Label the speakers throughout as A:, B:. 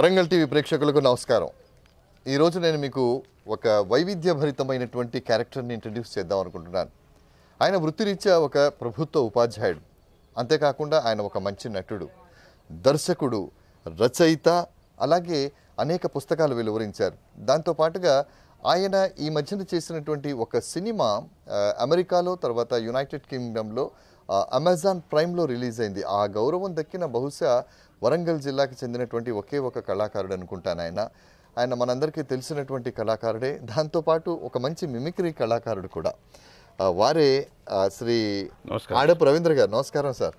A: Warangal TV ప్రేక్షకులకు నమస్కారం ఈరోజు నేను మీకు ఒక వైవిధ్యభరితమైనటువంటి క్యారెక్టర్ని ఇంట్రడ్యూస్ చేద్దాం అనుకుంటున్నాను ఆయన వృత్తిరీత్యా ఒక ప్రభుత్వ ఉపాధ్యాయుడు అంతేకాకుండా ఆయన ఒక మంచి నటుడు దర్శకుడు రచయిత అలాగే అనేక పుస్తకాలు వెలువరించారు దాంతోపాటుగా ఆయన ఈ మధ్యన చేసినటువంటి ఒక సినిమా అమెరికాలో తర్వాత యునైటెడ్ కింగ్డమ్లో అమెజాన్ ప్రైమ్లో రిలీజ్ అయింది ఆ గౌరవం దక్కిన బహుశా వరంగల్ జిల్లాకి చెందినటువంటి ఒకే ఒక కళాకారుడు అనుకుంటాను ఆయన ఆయన మనందరికీ తెలిసినటువంటి కళాకారుడే దాంతోపాటు ఒక మంచి మిమిక్రీ కళాకారుడు కూడా వారే శ్రీ ఆడపు రవీంద్ర గారు నమస్కారం సార్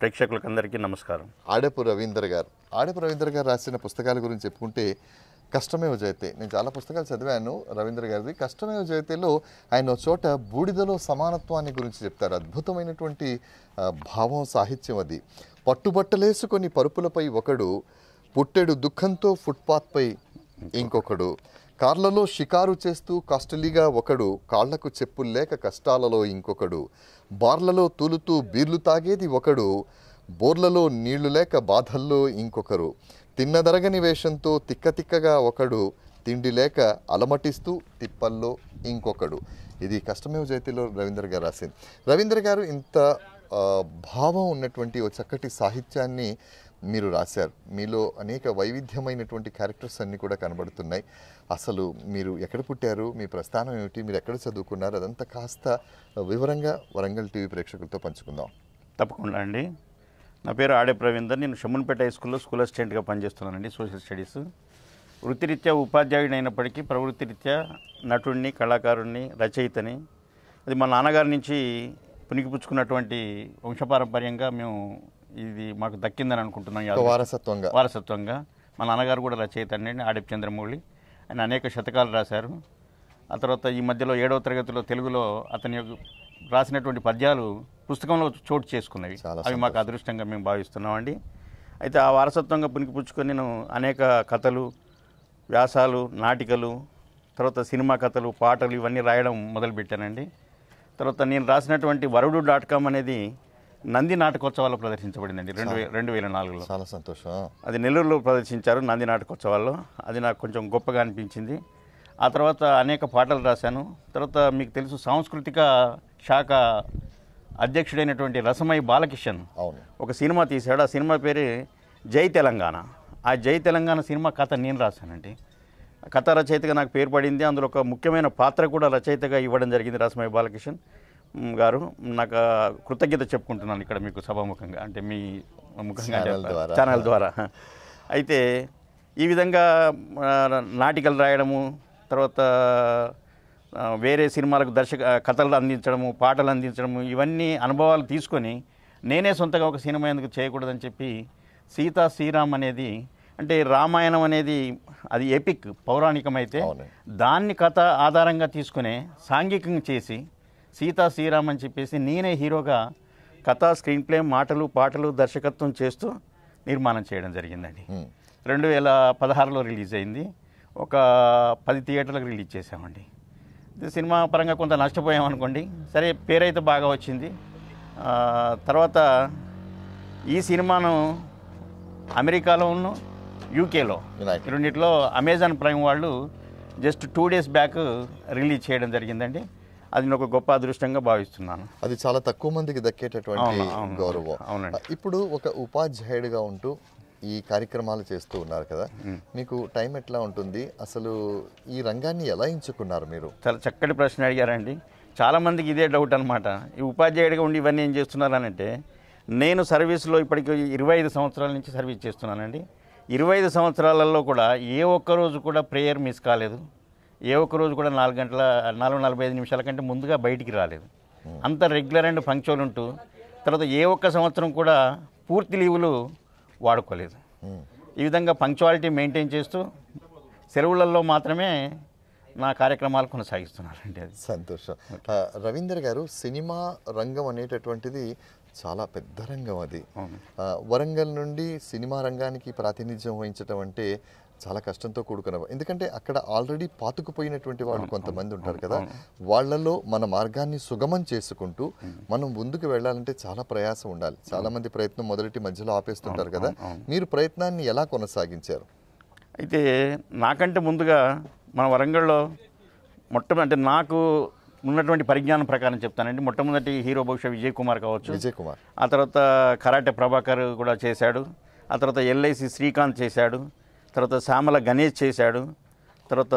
A: ప్రేక్షకులకు అందరికీ నమస్కారం ఆడపు రవీంద్ర గారు ఆడపు రవీంద్ర గారు రాసిన పుస్తకాల గురించి చెప్పుకుంటే కష్టమే విజయతే నేను చాలా పుస్తకాలు చదివాను రవీంద్ర గారిది కష్టమే జయతేలో ఆయన చోట బూడిదలో సమానత్వాన్ని గురించి చెప్తారు అద్భుతమైనటువంటి భావం సాహిత్యం అది పట్టుబట్టలేసుకొని పరుపులపై ఒకడు పుట్టెడు దుఃఖంతో ఫుట్పాత్పై ఇంకొకడు కార్లలో షికారు చేస్తూ కాస్టలీగా ఒకడు కాళ్లకు చెప్పులు లేక కష్టాలలో ఇంకొకడు బార్లలో తూలుతూ బీర్లు తాగేది ఒకడు బోర్లలో నీళ్లు లేక బాధల్లో ఇంకొకరు తిన్నదరగని వేషంతో తిక్కతిక్కగా ఒకడు తిండి లేక అలమటిస్తూ తిప్పల్లో ఇంకొకడు ఇది కష్టమే జైతిలో రవీంద్ర గారు రాసింది రవీంద్ర గారు ఇంత భావం ఉన్నటువంటి ఒక చక్కటి సాహిత్యాన్ని మీరు రాశారు మీలో అనేక వైవిధ్యమైనటువంటి క్యారెక్టర్స్ అన్నీ కూడా కనబడుతున్నాయి అసలు మీరు ఎక్కడ పుట్టారు మీ ప్రస్థానం ఏమిటి మీరు ఎక్కడ చదువుకున్నారు అదంతా కాస్త వివరంగా వరంగల్ టీవీ ప్రేక్షకులతో పంచుకుందాం
B: తప్పకుండా అండి నా పేరు ఆడే ప్రవీందర్ నేను షమ్మున్పేట హై స్కూల్లో స్కూల్ అసిస్టెంట్గా పనిచేస్తున్నానండి సోషల్ స్టడీస్ వృత్తిరీత్యా ఉపాధ్యాయుడు అయినప్పటికీ ప్రవృత్తిరీత్యా నటుడిని కళాకారుణ్ణి రచయితని అది మా నాన్నగారి నుంచి పుణికిపుచ్చుకున్నటువంటి వంశపారంపర్యంగా మేము ఇది మాకు దక్కిందని అనుకుంటున్నాం
A: వారసత్వంగా
B: వారసత్వంగా మా నాన్నగారు కూడా రచయిత అండి ఆడప్ చంద్రమౌళి ఆయన అనేక శతకాలు రాశారు ఆ తర్వాత ఈ మధ్యలో ఏడవ తరగతిలో తెలుగులో అతని రాసినటువంటి పద్యాలు పుస్తకంలో చోటు చేసుకున్నవి అవి మాకు అదృష్టంగా మేము భావిస్తున్నామండి అయితే ఆ వారసత్వంగా పునికిపుచ్చుకొని నేను అనేక కథలు వ్యాసాలు నాటికలు తర్వాత సినిమా కథలు పాటలు ఇవన్నీ రాయడం మొదలుపెట్టానండి తర్వాత నేను రాసినటువంటి వరుడు డాట్ కామ్ అనేది నంది నాటకోత్సవాల్లో ప్రదర్శించబడిందండి రెండు వే రెండు వేల నాలుగులో చాలా సంతోషం అది నెల్లూరులో ప్రదర్శించారు నంది నాటకోత్సవాల్లో అది నాకు కొంచెం గొప్పగా అనిపించింది ఆ తర్వాత అనేక పాటలు రాశాను తర్వాత మీకు తెలుసు సాంస్కృతిక శాఖ అధ్యక్షుడైనటువంటి రసమై బాలకిషన్ ఒక సినిమా తీశాడు ఆ సినిమా పేరు జై తెలంగాణ ఆ జై తెలంగాణ సినిమా కథ నేను రాశానండి కథ రచయితగా నాకు పేరు పడింది అందులో ఒక ముఖ్యమైన పాత్ర కూడా రచయితగా ఇవ్వడం జరిగింది రాసమయ్య బాలకృష్ణన్ గారు నాకు కృతజ్ఞత చెప్పుకుంటున్నాను ఇక్కడ మీకు సభాముఖంగా అంటే మీ ముఖంగా ఛానల్ ద్వారా అయితే ఈ విధంగా నాటికలు రాయడము తర్వాత వేరే సినిమాలకు దర్శక కథలు అందించడము పాటలు అందించడము ఇవన్నీ అనుభవాలు తీసుకొని నేనే సొంతగా ఒక సినిమా ఎందుకు చేయకూడదని చెప్పి సీతా శ్రీరామ్ అనేది అంటే రామాయణం అనేది అది ఎపిక్ పౌరాణికమైతే దాన్ని కథ ఆధారంగా తీసుకునే సాంఘికంగా చేసి సీతా శ్రీరామ్ అని చెప్పేసి నేనే హీరోగా కథ స్క్రీన్ ప్లే మాటలు పాటలు దర్శకత్వం చేస్తూ నిర్మాణం చేయడం జరిగిందండి రెండు వేల పదహారులో రిలీజ్ అయింది ఒక పది థియేటర్లకు రిలీజ్ చేసామండి సినిమా పరంగా కొంత నష్టపోయాం అనుకోండి సరే పేరైతే బాగా వచ్చింది తర్వాత ఈ సినిమాను అమెరికాలోనూ యూకేలో రెండిట్లో అమెజాన్ ప్రైమ్ వాళ్ళు just two days back release చేయడం జరిగిందండి అది నేను ఒక గొప్ప అదృష్టంగా భావిస్తున్నాను
A: అది చాలా తక్కువ మందికి దక్కేటటువంటి గౌరవం అవునండి ఇప్పుడు ఒక ఉపాధ్యాయుడిగా ఉంటూ ఈ కార్యక్రమాలు చేస్తూ ఉన్నారు కదా మీకు టైం ఎట్లా ఉంటుంది అసలు ఈ రంగాన్ని ఎలా ఎంచుకున్నారు మీరు చాలా
B: చక్కటి ప్రశ్న అడిగారండి చాలామందికి ఇదే డౌట్ అనమాట ఈ
A: ఉపాధ్యాయుడిగా ఉండి ఇవన్నీ ఏం
B: చేస్తున్నారనంటే నేను సర్వీస్లో ఇప్పటికి ఇరవై ఐదు సంవత్సరాల నుంచి సర్వీస్ చేస్తున్నానండి ఇరవై ఐదు సంవత్సరాలలో కూడా ఏ ఒక్కరోజు కూడా ప్రేయర్ మిస్ కాలేదు ఏ ఒక్కరోజు కూడా నాలుగు గంటల నాలుగు నలభై ఐదు నిమిషాల కంటే ముందుగా బయటికి రాలేదు అంత రెగ్యులర్ అండ్ ఫంక్షన్ ఉంటూ తర్వాత ఏ ఒక్క సంవత్సరం కూడా పూర్తి లీవులు వాడుకోలేదు ఈ విధంగా పంక్చువాలిటీ మెయింటైన్ చేస్తూ సెలవులలో మాత్రమే నా కార్యక్రమాలు
A: కొనసాగిస్తున్నానండి అది సంతోషం రవీందర్ గారు సినిమా రంగం అనేటటువంటిది చాలా పెద్ద రంగం అది వరంగల్ నుండి సినిమా రంగానికి ప్రాతినిధ్యం వహించడం అంటే చాలా కష్టంతో కూడుకున్న ఎందుకంటే అక్కడ ఆల్రెడీ పాతుకుపోయినటువంటి వాళ్ళు కొంతమంది ఉంటారు కదా వాళ్ళలో మన మార్గాన్ని సుగమం చేసుకుంటూ మనం ముందుకు వెళ్ళాలంటే చాలా ప్రయాసం ఉండాలి చాలామంది ప్రయత్నం మొదటి మధ్యలో ఆపేస్తుంటారు కదా మీరు ప్రయత్నాన్ని ఎలా కొనసాగించారు
B: అయితే నాకంటే ముందుగా మన వరంగల్లో మొట్టమొదటి అంటే నాకు ఉన్నటువంటి పరిజ్ఞానం ప్రకారం చెప్తానండి మొట్టమొదటి హీరో బహుశా విజయ్ కుమార్ కావచ్చు విజయ్ కుమార్ ఆ తర్వాత కరాటే ప్రభాకర్ కూడా చేశాడు ఆ తర్వాత ఎల్ఐసి శ్రీకాంత్ చేశాడు తర్వాత శ్యామల గణేష్ చేశాడు తర్వాత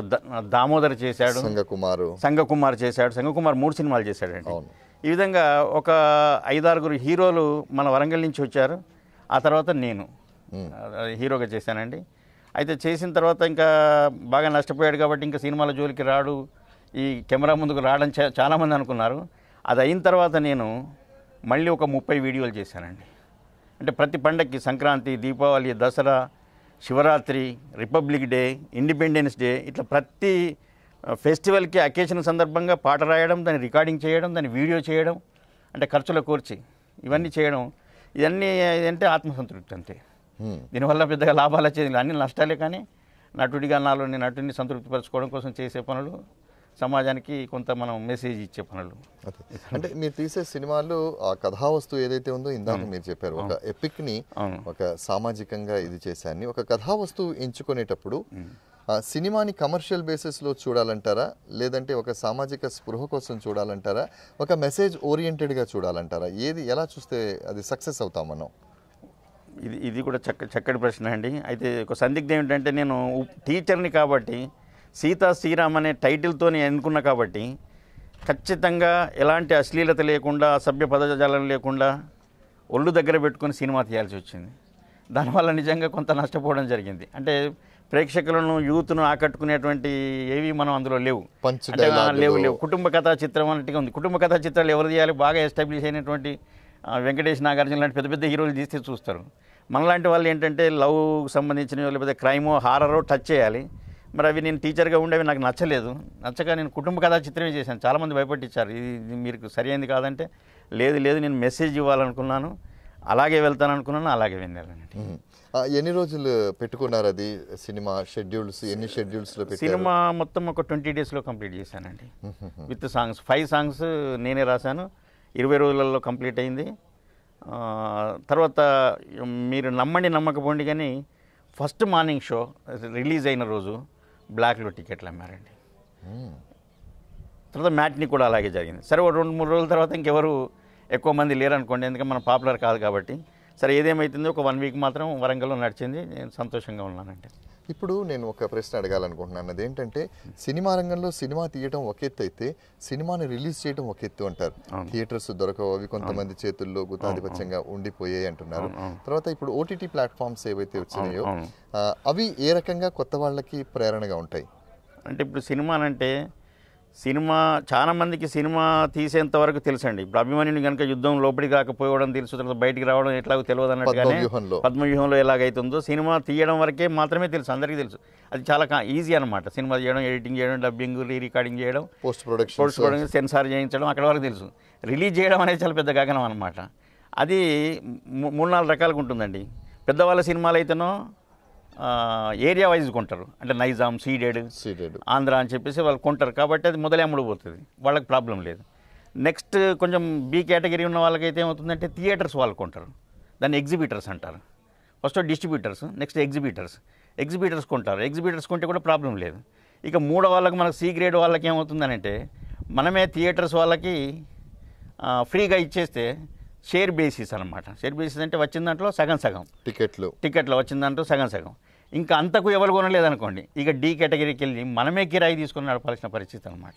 B: దామోదర్ చేశాడు
A: సంగకుమారు
B: సంగకుమార్ చేశాడు సంగకుమార్ మూడు సినిమాలు చేశాడండి ఈ విధంగా ఒక ఐదారుగురు హీరోలు మన వరంగల్ నుంచి వచ్చారు ఆ తర్వాత నేను హీరోగా చేశానండి అయితే చేసిన తర్వాత ఇంకా బాగా నష్టపోయాడు కాబట్టి ఇంకా సినిమాల జోలికి రాడు ఈ కెమెరా ముందుకు రావడం చాలామంది అనుకున్నారు అది అయిన తర్వాత నేను మళ్ళీ ఒక ముప్పై వీడియోలు చేశానండి అంటే ప్రతి పండగకి Sankranti Deepavali Dasara Shivaratri republic day independence day ఇట్లా ప్రతి ఫెస్టివల్కి అకేషన్ సందర్భంగా పాట రాయడం దాన్ని రికార్డింగ్ చేయడం దాన్ని వీడియో చేయడం అంటే ఖర్చుల కూర్చి ఇవన్నీ చేయడం ఇవన్నీ ఏంటంటే ఆత్మసంతృప్తి అంతే దీనివల్ల పెద్దగా లాభాలు వచ్చేది అన్ని నష్టాలే కానీ నటుడిగా నాలో నటుడిని నటుడిని సంతృప్తిపరచుకోవడం కోసం చేసే పనులు సమాజానికి కొంత మనం మెసేజ్ ఇచ్చే పనులు
A: అంటే మీరు తీసే సినిమాలు ఆ కథావస్తు ఏదైతే ఉందో ఇందాక మీరు చెప్పారు ఒక ఎపిక్ ని ఒక సామాజికంగా ఇది చేశాను ఒక కథావస్తువు ఎంచుకునేటప్పుడు సినిమాని కమర్షియల్ లో చూడాలంటారా లేదంటే ఒక సామాజిక స్పృహ కోసం చూడాలంటారా ఒక మెసేజ్ గా చూడాలంటారా ఏది ఎలా చూస్తే అది సక్సెస్ అవుతాం మనం
B: ఇది ఇది కూడా చక్క చక్కటి ప్రశ్న అండి అయితే ఒక సందిగ్ధం ఏంటంటే నేను టీచర్ని కాబట్టి సీతా శ్రీరామ్ అనే టైటిల్తో ఎన్నుకున్నా కాబట్టి ఖచ్చితంగా ఎలాంటి అశ్లీలత లేకుండా అసభ్య పదజాలం లేకుండా ఒళ్ళు దగ్గర పెట్టుకుని సినిమా తీయాల్సి వచ్చింది దానివల్ల నిజంగా కొంత నష్టపోవడం జరిగింది అంటే ప్రేక్షకులను యూత్ను ఆకట్టుకునేటువంటి ఏవి మనం అందులో లేవు లేవు లేవు కుటుంబ కథా చిత్రం అన్నట్టుగా ఉంది కుటుంబ కథా చిత్రాలు ఎవరు తీయాలి బాగా ఎస్టాబ్లిష్ అయినటువంటి వెంకటేష్ నాగార్జున లాంటి పెద్ద పెద్ద హీరోలు తీస్తే చూస్తారు మనలాంటి వాళ్ళు ఏంటంటే లవ్ సంబంధించిన లేకపోతే క్రైమో హారరో టచ్ చేయాలి మరి అవి నేను టీచర్గా ఉండేవి నాకు నచ్చలేదు నచ్చక నేను కుటుంబ కథా చిత్రమే చేశాను చాలామంది భయపెట్టించారు ఇది మీకు సరైనది కాదంటే లేదు లేదు నేను మెసేజ్ ఇవ్వాలనుకున్నాను అలాగే వెళ్తాను అనుకున్నాను అలాగే వెళ్ళానండి
A: ఎన్ని రోజులు పెట్టుకున్నారు అది సినిమా షెడ్యూల్స్ ఎన్ని షెడ్యూల్స్లో సినిమా
B: మొత్తం ఒక ట్వంటీ డేస్లో కంప్లీట్ చేశానండి విత్ సాంగ్స్ ఫైవ్ సాంగ్స్ నేనే రాశాను ఇరవై రోజులలో కంప్లీట్ అయింది తర్వాత మీరు నమ్మండి నమ్మకపోండి కానీ ఫస్ట్ మార్నింగ్ షో రిలీజ్ అయిన రోజు బ్లాక్లో టికెట్లు అమ్మారండి తర్వాత మ్యాట్ని కూడా అలాగే జరిగింది సరే ఒక రెండు మూడు రోజుల తర్వాత ఇంకెవరు ఎక్కువ మంది లేరనుకోండి ఎందుకంటే మనం పాపులర్ కాదు కాబట్టి సరే ఏదేమైతుందో ఒక వన్ వీక్ మాత్రం వరంగల్లో నడిచింది నేను సంతోషంగా
A: ఉన్నానండి ఇప్పుడు నేను ఒక ప్రశ్న అడగాలనుకుంటున్నాను అదేంటంటే సినిమా రంగంలో సినిమా తీయడం ఒక ఎత్తు అయితే సినిమాని రిలీజ్ చేయడం ఒక ఎత్తు అంటారు థియేటర్స్ దొరకవు అవి కొంతమంది చేతుల్లో గుతాధిపత్యంగా ఉండిపోయాయి అంటున్నారు తర్వాత ఇప్పుడు ఓటీటీ ప్లాట్ఫామ్స్ ఏవైతే వచ్చినాయో అవి ఏ రకంగా కొత్త వాళ్ళకి ప్రేరణగా ఉంటాయి అంటే ఇప్పుడు సినిమాలంటే
B: సినిమా చాలామందికి సినిమా తీసేంత వరకు తెలుసండి ఇప్పుడు అభిమానుని కనుక యుద్ధం లోపలికి రాకపోవడం తెలుసు తర్వాత బయటికి రావడం ఎట్లాగో తెలియదు అన్నట్టుగానే పద్మవ్యూహంలో ఎలాగైతుందో సినిమా తీయడం వరకే మాత్రమే తెలుసు అందరికీ తెలుసు అది చాలా ఈజీ అనమాట సినిమా తీయడం ఎడిటింగ్ చేయడం డబ్బింగ్ రీ రికార్డింగ్ చేయడం post production post production censor చేయించడం అక్కడ వరకు తెలుసు రిలీజ్ చేయడం అనేది చాలా పెద్ద గగనం అనమాట అది మూడు నాలుగు రకాలుగా ఉంటుందండి పెద్దవాళ్ళ సినిమాలు అయితేనో ఏరియా వైజ్ కొంటారు అంటే నైజాం సీడెడ్ సీడెడ్ ఆంధ్ర అని చెప్పేసి వాళ్ళు కొంటారు కాబట్టి అది మొదలే పోతుంది వాళ్ళకి ప్రాబ్లం లేదు నెక్స్ట్ కొంచెం బి కేటగిరీ ఉన్న వాళ్ళకైతే ఏమవుతుందంటే థియేటర్స్ వాళ్ళు కొంటారు దాన్ని ఎగ్జిబిటర్స్ అంటారు first distributors next exhibitors exhibitors కొంటారు ఎగ్జిబిటర్స్ కొంటే కూడా ప్రాబ్లం లేదు ఇక మూడో వాళ్ళకి మనకు సి గ్రేడ్ వాళ్ళకి ఏమవుతుందనంటే మనమే థియేటర్స్ వాళ్ళకి ఫ్రీగా ఇచ్చేస్తే షేర్ బేసిస్ అనమాట షేర్ బేసిస్ అంటే వచ్చిన దాంట్లో సగం సగం టికెట్లు టికెట్లు వచ్చిన దాంట్లో సగం సగం ఇంకా అంతకు ఎవరు కొనలేదనుకోండి ఇక డి కేటగిరీకి వెళ్ళి మనమే కిరాయి తీసుకుని నడపాల్సిన పరిస్థితి అనమాట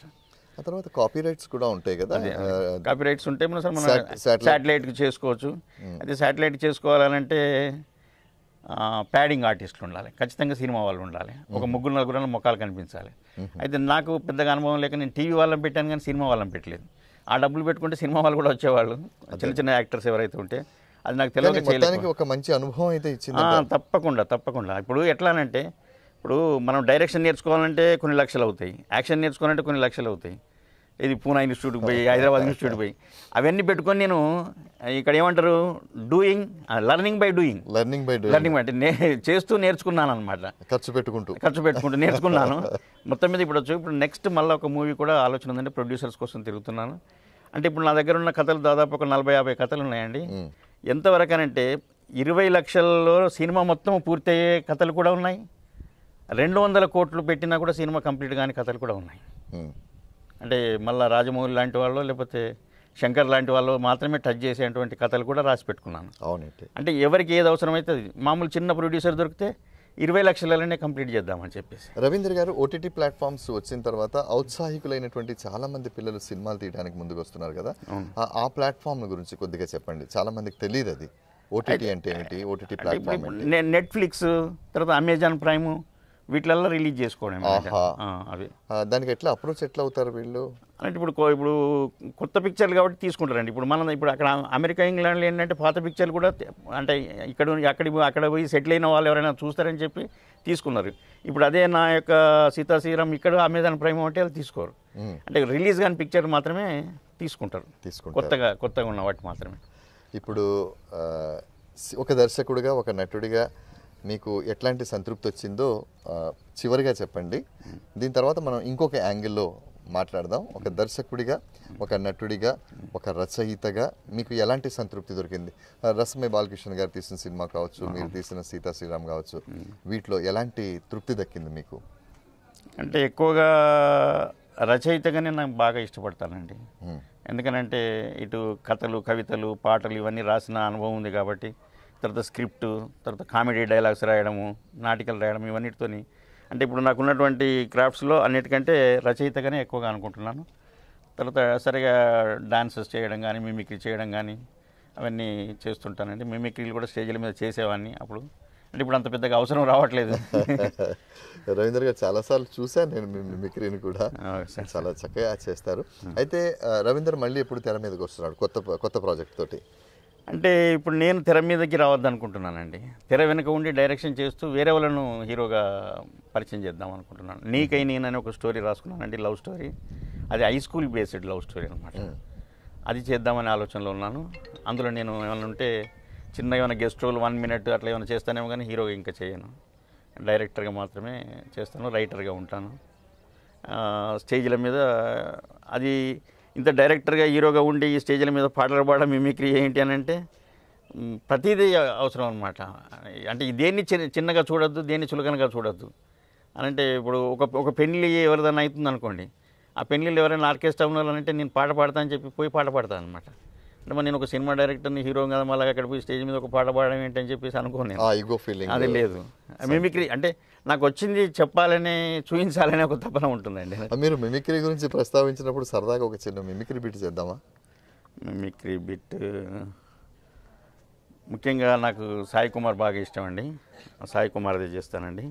A: ఆ తర్వాత కాపీ రైట్స్ కూడా ఉంటాయి కదా కాపీ రైట్స్ ఉంటే మనం మనం శాటిలైట్
B: చేసుకోవచ్చు అదే శాటిలైట్ చేసుకోవాలంటే ప్యాడింగ్ ఆర్టిస్టులు ఉండాలి ఖచ్చితంగా సినిమా వాళ్ళు ఉండాలి ఒక ముగ్గురు నలుగురు ముఖాలు కనిపించాలి అయితే నాకు పెద్దగా అనుభవం లేక నేను టీవీ వాళ్ళని పెట్టాను కానీ సినిమా వాళ్ళని పెట్టలేదు ఆ డబ్బులు పెట్టుకుంటే సినిమా వాళ్ళు కూడా వచ్చేవాళ్ళు చిన్న చిన్న యాక్టర్స్ ఎవరైతే ఉంటే అది నాకు తెలియక చేయడానికి
A: ఒక మంచి అనుభవం అయితే ఇచ్చింది
B: తప్పకుండా తప్పకుండా ఇప్పుడు ఎట్లానంటే ఇప్పుడు మనం డైరెక్షన్ నేర్చుకోవాలంటే కొన్ని లక్షలు అవుతాయి యాక్షన్ నేర్చుకోవాలంటే కొన్ని లక్షలు అవుతాయి ఇది పూనా ఇన్స్టిట్యూట్కి పోయి హైదరాబాద్ ఇన్స్టిట్యూట్ పోయి అవన్నీ పెట్టుకొని నేను ఇక్కడ ఏమంటారు doing learning by doing learning by learning అంటే నే చేస్తూ నేర్చుకున్నాను అనమాట
A: ఖర్చు పెట్టుకుంటూ ఖర్చు పెట్టుకుంటూ నేర్చుకున్నాను
B: మొత్తం మీద ఇప్పుడు వచ్చి ఇప్పుడు నెక్స్ట్ మళ్ళీ ఒక మూవీ కూడా ఆలోచన ఉందంటే ప్రొడ్యూసర్స్ కోసం తిరుగుతున్నాను అంటే ఇప్పుడు నా దగ్గర ఉన్న కథలు దాదాపు ఒక నలభై యాభై కథలు ఉన్నాయండి ఎంతవరకు అంటే ఇరవై లక్షల్లో సినిమా మొత్తం పూర్తయ్యే కథలు కూడా ఉన్నాయి రెండు వందల కోట్లు పెట్టినా కూడా సినిమా కంప్లీట్ కాని కథలు కూడా ఉన్నాయి అంటే మళ్ళీ రాజమౌళి లాంటి వాళ్ళు లేకపోతే శంకర్ లాంటి వాళ్ళు మాత్రమే టచ్ చేసేటువంటి కథలు కూడా రాసి పెట్టుకున్నాను అవునైతే అంటే ఎవరికి ఏది అవసరమైతే మామూలు చిన్న ప్రొడ్యూసర్ దొరికితే ఇరవై లక్షలనే కంప్లీట్ చేద్దామని చెప్పేసి
A: రవీంద్ర గారు ఓటీటీ ప్లాట్ఫామ్స్ వచ్చిన తర్వాత ఔత్సాహికులైనటువంటి చాలా మంది పిల్లలు సినిమాలు తీయడానికి ముందుకు వస్తున్నారు కదా ఆ ప్లాట్ఫామ్ గురించి కొద్దిగా చెప్పండి చాలా మందికి తెలియదు అది ఓటీటీ అంటే ఏంటి ఓటీటీ ప్లాట్ఫామ్
B: నెట్ఫ్లిక్స్ తర్వాత అమెజాన్ ప్రైమ్ వీటిలల్లో రిలీజ్ చేసుకోవడం అవి దానికి ఎట్లా అప్రోచ్ ఎట్లా అవుతారు వీళ్ళు అంటే ఇప్పుడు ఇప్పుడు కొత్త పిక్చర్లు కాబట్టి తీసుకుంటారండి ఇప్పుడు మనం ఇప్పుడు అక్కడ అమెరికా ఇంగ్లాండ్లో ఏంటంటే పాత పిక్చర్లు కూడా అంటే ఇక్కడ అక్కడ అక్కడ పోయి సెటిల్ అయిన వాళ్ళు ఎవరైనా చూస్తారని చెప్పి తీసుకున్నారు ఇప్పుడు అదే నా యొక్క సీతాశ్రీరామ్ ఇక్కడ అమెజాన్ ప్రైమ్ అంటే తీసుకోరు అంటే రిలీజ్ కాని పిక్చర్ మాత్రమే తీసుకుంటారు
A: తీసుకుంటారు కొత్తగా
B: కొత్తగా ఉన్న వాటి మాత్రమే
A: ఇప్పుడు ఒక దర్శకుడిగా ఒక నటుడిగా మీకు ఎట్లాంటి సంతృప్తి వచ్చిందో చివరిగా చెప్పండి దీని తర్వాత మనం ఇంకొక యాంగిల్లో మాట్లాడదాం ఒక దర్శకుడిగా ఒక నటుడిగా ఒక రచయితగా మీకు ఎలాంటి సంతృప్తి దొరికింది రసమే బాలకృష్ణ గారు తీసిన సినిమా కావచ్చు మీరు తీసిన సీతా శ్రీరామ్ కావచ్చు వీటిలో ఎలాంటి తృప్తి దక్కింది మీకు
B: అంటే ఎక్కువగా రచయితగానే నాకు బాగా ఇష్టపడతానండి ఎందుకనంటే ఇటు కథలు కవితలు పాటలు ఇవన్నీ రాసిన అనుభవం ఉంది కాబట్టి తర్వాత స్క్రిప్ట్ తర్వాత కామెడీ డైలాగ్స్ రాయడము నాటికలు రాయడం ఇవన్నిటితో అంటే ఇప్పుడు నాకున్నటువంటి క్రాఫ్ట్స్లో అన్నిటికంటే రచయితగానే ఎక్కువగా అనుకుంటున్నాను తర్వాత సరిగా డాన్సెస్ చేయడం కానీ మిమిక్రీ చేయడం కానీ అవన్నీ చేస్తుంటానండి మిమిక్రీలు కూడా స్టేజ్ల మీద చేసేవాడిని అప్పుడు అంటే ఇప్పుడు అంత పెద్దగా అవసరం రావట్లేదు
A: రవీంద్ర గారు చాలాసార్లు చూశాను నేను మీ మిమిక్రీని కూడా చాలా చక్కగా చేస్తారు అయితే రవీంద్ర మళ్ళీ ఇప్పుడు తెర మీదకి వస్తున్నాడు కొత్త కొత్త ప్రాజెక్ట్ తోటి
B: అంటే ఇప్పుడు నేను తెర మీదకి రావద్దు అనుకుంటున్నానండి తెర వెనుక ఉండి డైరెక్షన్ చేస్తూ వేరే వాళ్ళను హీరోగా పరిచయం చేద్దాం అనుకుంటున్నాను నీకై నేనని ఒక స్టోరీ రాసుకున్నానండి లవ్ స్టోరీ అది high school based love story అనమాట అది చేద్దామనే ఆలోచనలో ఉన్నాను అందులో నేను ఏమైనా ఉంటే చిన్నగా ఏమైనా గెస్ట్ రోల్ వన్ మినిట్ అట్లా ఏమైనా చేస్తానేమో కానీ హీరోగా ఇంకా చేయను డైరెక్టర్గా మాత్రమే చేస్తాను రైటర్గా ఉంటాను స్టేజ్ల మీద అది ఇంత డైరెక్టర్గా హీరోగా ఉండి ఈ స్టేజ్ల మీద పాటలు పాడడం మిమిక్రీ ఏంటి అని అంటే ప్రతిదీ అవసరం అనమాట అంటే దేన్ని చిన్నగా చూడొద్దు దేన్ని చులకనగా చూడొద్దు అని అంటే ఇప్పుడు ఒక ఒక పెళ్ళి ఎవరిదైనా అవుతుందనుకోండి ఆ పెళ్ళిళ్ళు ఎవరైనా ఆర్కెస్ట్రా ఉన్నారంటే నేను పాట పాడతాను అని చెప్పి పోయి పాట పాడతాను అనమాట అంటే నేను ఒక సినిమా డైరెక్టర్ని హీరో కదా మళ్ళీ అక్కడ పోయి స్టేజ్ మీద ఒక పాట పాడడం ఏంటని చెప్పేసి అనుకోను
A: ఈగో ఫీలింగ్ అది లేదు మిమిక్రీ అంటే నాకు వచ్చింది
B: చెప్పాలని చూపించాలని
A: ఒక తపన ఉంటుందండి మీరు మిమిక్రీ గురించి ప్రస్తావించినప్పుడు సరదాగా ఒక చిన్న మిమిక్రీ బిట్ చేద్దామా మిమిక్రీ బిట్
B: ముఖ్యంగా నాకు సాయి కుమార్ బాగా ఇష్టం అండి సాయి అది చేస్తానండి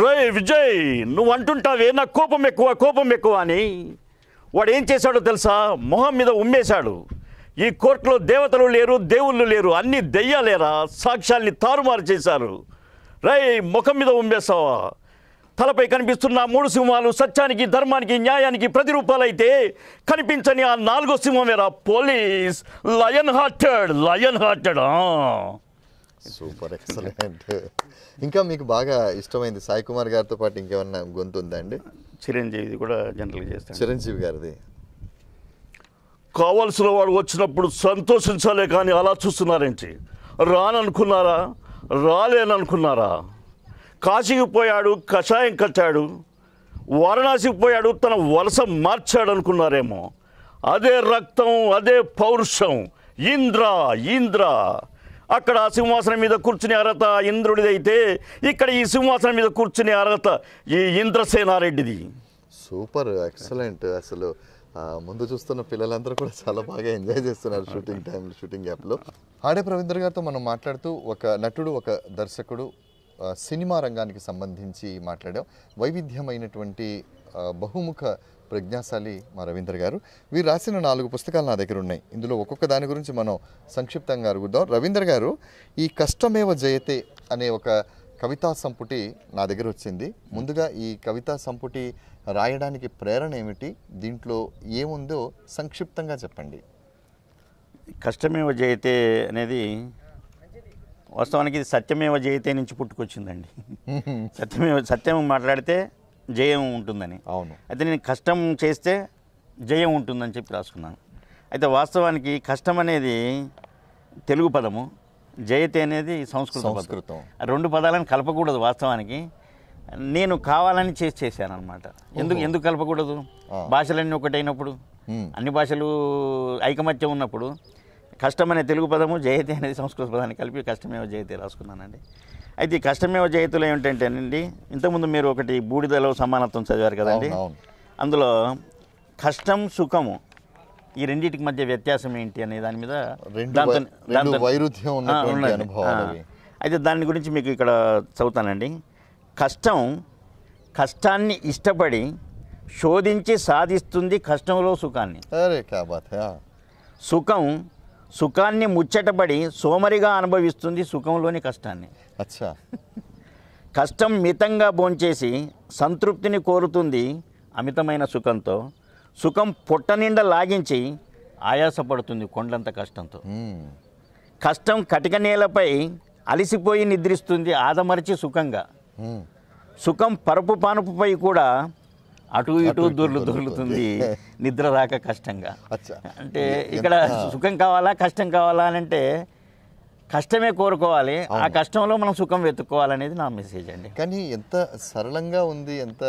C: రోయ్ విజయ్ నువ్వు అంటుంటావే నాకు కోపం ఎక్కువ కోపం ఎక్కువ అని వాడు ఏం చేశాడో తెలుసా మొహం మీద ఉమ్మేశాడు ఈ కోర్టులో దేవతలు లేరు దేవుళ్ళు లేరు అన్ని దెయ్యాలేరా సాక్ష్యాల్ని తారుమారు చేశారు రై ముఖం మీద ఉమ్మేస్తావా తలపై కనిపిస్తున్న మూడు సింహాలు సత్యానికి ధర్మానికి న్యాయానికి ప్రతిరూపాలైతే కనిపించని ఆ నాలుగో సింహమేరా police
A: lion hearted lion hearted super excellent ఇంకా మీకు బాగా ఇష్టమైంది సాయి కుమార్ గారితో పాటు ఇంకేమన్నా గొంతు ఉందా అండి చిరంజీవి
C: కూడా జనరల్గా చేస్తాను చిరంజీవి గారిది
A: కావాల్సిన వాడు వచ్చినప్పుడు
C: సంతోషించాలే కానీ అలా చూస్తున్నారేంటి రాననుకున్నారా రాలేననుకున్నారా కాశీకి పోయాడు కషాయం కట్టాడు వారణాసికి పోయాడు తన వలస మార్చాడు అనుకున్నారేమో అదే రక్తం అదే పౌరుషం ఇంద్ర ఇంద్ర అక్కడ ఆ సింహాసనం మీద కూర్చునే అర్హత ఇంద్రుడిదైతే ఇక్కడ ఈ సింహాసనం మీద కూర్చునే అర్హత ఈ ఇంద్రసేనారెడ్డిది
A: సూపర్ ఎక్సలెంట్ అసలు ముందు చూస్తున్న పిల్లలందరూ కూడా చాలా బాగా ఎంజాయ్ చేస్తున్నారు షూటింగ్ టైం షూటింగ్ యాప్లో ఆడే రవీంద్ర గారితో మనం మాట్లాడుతూ ఒక నటుడు ఒక దర్శకుడు సినిమా రంగానికి సంబంధించి మాట్లాడాం వైవిధ్యమైనటువంటి బహుముఖ ప్రజ్ఞాశాలి మా రవీంద్ర గారు వీరు రాసిన నాలుగు పుస్తకాలు నా దగ్గర ఉన్నాయి ఇందులో ఒక్కొక్క దాని గురించి మనం సంక్షిప్తంగా అరుగుద్దాం రవీంద్ర గారు ఈ కష్టమేవ జయతే అనే ఒక కవితా సంపుటి నా దగ్గర వచ్చింది ముందుగా ఈ కవితా సంపుటి రాయడానికి ప్రేరణ ఏమిటి దీంట్లో ఏముందో సంక్షిప్తంగా చెప్పండి
B: కష్టమేవ జయతే అనేది వాస్తవానికి ఇది సత్యమేవ జయతే నుంచి పుట్టుకొచ్చిందండి సత్యమేవ సత్యం మాట్లాడితే జయం ఉంటుందని అవును అయితే నేను కష్టం చేస్తే జయం ఉంటుందని చెప్పి రాసుకున్నాను అయితే వాస్తవానికి కష్టం అనేది తెలుగు పదము జయతే అనేది సంస్కృత సంస్కృతం రెండు పదాలను కలపకూడదు వాస్తవానికి నేను కావాలని చేసి చేశాను అనమాట ఎందుకు ఎందుకు కలపకూడదు భాషలన్నీ ఒకటైనప్పుడు అన్ని భాషలు ఐకమత్యం ఉన్నప్పుడు కష్టం అనే తెలుగు పదము జయతి అనేది సంస్కృత పదాన్ని కలిపి కష్టమేవ జయతి రాసుకున్నానండి అయితే కష్టమేవ జయతులు ఏమిటంటేనండి ఇంతకుముందు మీరు ఒకటి బూడిదలో సమానత్వం చదివారు కదండి అందులో కష్టం సుఖము ఈ రెండింటికి మధ్య వ్యత్యాసం ఏంటి అనే దాని మీద అయితే దాని గురించి మీకు ఇక్కడ చదువుతానండి కష్టం కష్టాన్ని ఇష్టపడి శోధించి సాధిస్తుంది కష్టంలో సుఖాన్ని సుఖం సుఖాన్ని ముచ్చటపడి సోమరిగా అనుభవిస్తుంది సుఖంలోని కష్టాన్ని అచ్చా కష్టం మితంగా భోంచేసి సంతృప్తిని కోరుతుంది అమితమైన సుఖంతో సుఖం పొట్ట నిండా లాగించి ఆయాసపడుతుంది కొండంత కష్టంతో కష్టం కటిక నేలపై అలిసిపోయి నిద్రిస్తుంది ఆదమరిచి సుఖంగా సుఖం పరుపు పానుపుపై కూడా అటు ఇటు దొర్లు దొర్లుతుంది నిద్ర రాక కష్టంగా అంటే ఇక్కడ సుఖం కావాలా కష్టం కావాలా అని అంటే కష్టమే కోరుకోవాలి ఆ కష్టంలో మనం సుఖం
A: వెతుక్కోవాలనేది నా మెసేజ్ అండి కానీ ఎంత సరళంగా ఉంది ఎంత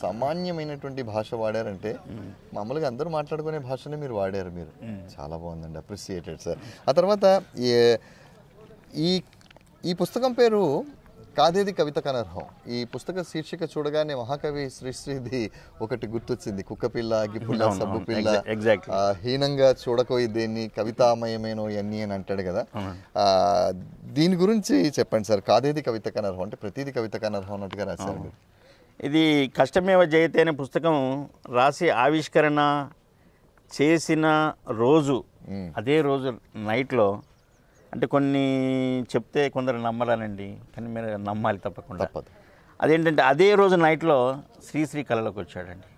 A: సామాన్యమైనటువంటి భాష వాడారంటే మామూలుగా అందరూ మాట్లాడుకునే భాషనే మీరు వాడారు మీరు చాలా బాగుందండి అప్రిసియేటెడ్ సార్ ఆ తర్వాత ఈ ఈ పుస్తకం పేరు కాదేది కవిత అనర్హం ఈ పుస్తక శీర్షిక చూడగానే మహాకవి శ్రీశ్రీది ఒకటి గుర్తొచ్చింది కుక్కపిల్ల గిప్పుల సబ్బుపిల్ల హీనంగా చూడకోయి దేన్ని కవితామయమైన ఎన్ని అని అంటాడు కదా దీని గురించి చెప్పండి సార్ కాదేది కవిత కనర్హం అంటే ప్రతిది కవిత కనర్హం అన్నట్టుగా రాశారు
B: ఇది కష్టమేవ జయతే అనే పుస్తకం రాసి ఆవిష్కరణ చేసిన రోజు అదే రోజు నైట్లో అంటే కొన్ని చెప్తే కొందరు నమ్మరానండి కానీ మీరు నమ్మాలి తప్పకుండా తప్పదు అదేంటంటే అదే రోజు నైట్లో శ్రీశ్రీ కళలోకి వచ్చాడండి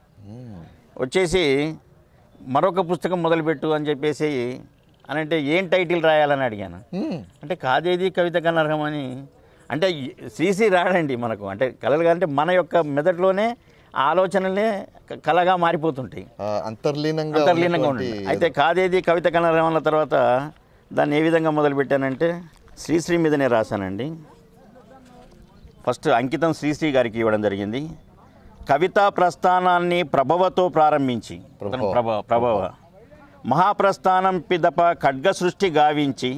B: వచ్చేసి మరొక పుస్తకం మొదలుపెట్టు అని చెప్పేసి అని అంటే ఏం టైటిల్ రాయాలని అడిగాను అంటే కాదేది కవిత కనర్హం అని అంటే శ్రీశ్రీ రాడండి మనకు అంటే కళలు కాదంటే మన యొక్క మెదట్లోనే ఆలోచనలే కళగా మారిపోతుంటాయి అంతర్లీనంగా అంతర్లీనంగా ఉంటుంది అయితే కాదేది కవిత కనర్హంల తర్వాత దాన్ని ఏ విధంగా మొదలుపెట్టానంటే శ్రీశ్రీ మీదనే రాశానండి ఫస్ట్ అంకితం శ్రీశ్రీ గారికి ఇవ్వడం జరిగింది కవితా ప్రస్థానాన్ని ప్రభవతో ప్రారంభించి ప్రభవ ప్రభవ మహాప్రస్థానం పిదప ఖడ్గ సృష్టి గావించి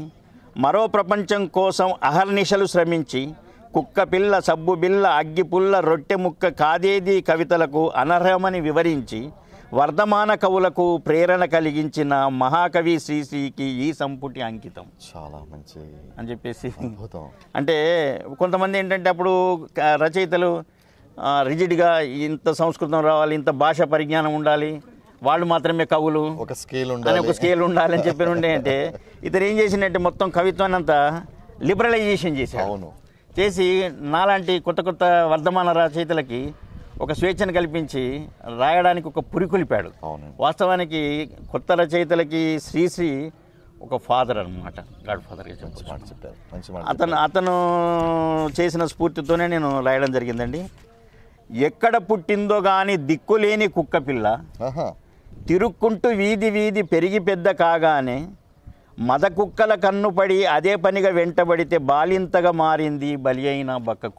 B: మరో ప్రపంచం కోసం అహర్నిశలు శ్రమించి కుక్కపిల్ల బిల్ల అగ్గిపుల్ల రొట్టె ముక్క కాదేది కవితలకు అనర్హమని వివరించి వర్ధమాన కవులకు ప్రేరణ కలిగించిన మహాకవి శ్రీశ్రీకి ఈ సంపుటి అంకితం చాలా మంచి అని చెప్పేసి అంటే కొంతమంది ఏంటంటే అప్పుడు రచయితలు రిజిడ్గా ఇంత సంస్కృతం రావాలి ఇంత భాష పరిజ్ఞానం ఉండాలి వాళ్ళు మాత్రమే కవులు ఒక స్కేల్ ఉండాలి ఒక స్కేల్ ఉండాలి అని చెప్పి ఉండే అంటే ఇతను ఏం చేసిందంటే మొత్తం కవిత్వాన్ని అంతా లిబరలైజేషన్ చేశాడు అవును చేసి నాలాంటి కొత్త కొత్త వర్ధమాన రచయితలకి ఒక స్వేచ్ఛను కల్పించి రాయడానికి ఒక పురికొలిపాడు వాస్తవానికి కొత్త రచయితలకి శ్రీశ్రీ ఒక ఫాదర్ అనమాట గాడ్ ఫాదర్గా చెప్పారు అతను అతను చేసిన స్ఫూర్తితోనే నేను రాయడం జరిగిందండి ఎక్కడ పుట్టిందో కానీ దిక్కులేని పిల్ల తిరుక్కుంటూ వీధి వీధి పెరిగి పెద్ద కాగానే మద కుక్కల కన్ను పడి అదే పనిగా వెంటబడితే బాలింతగా మారింది బలి అయిన బక్క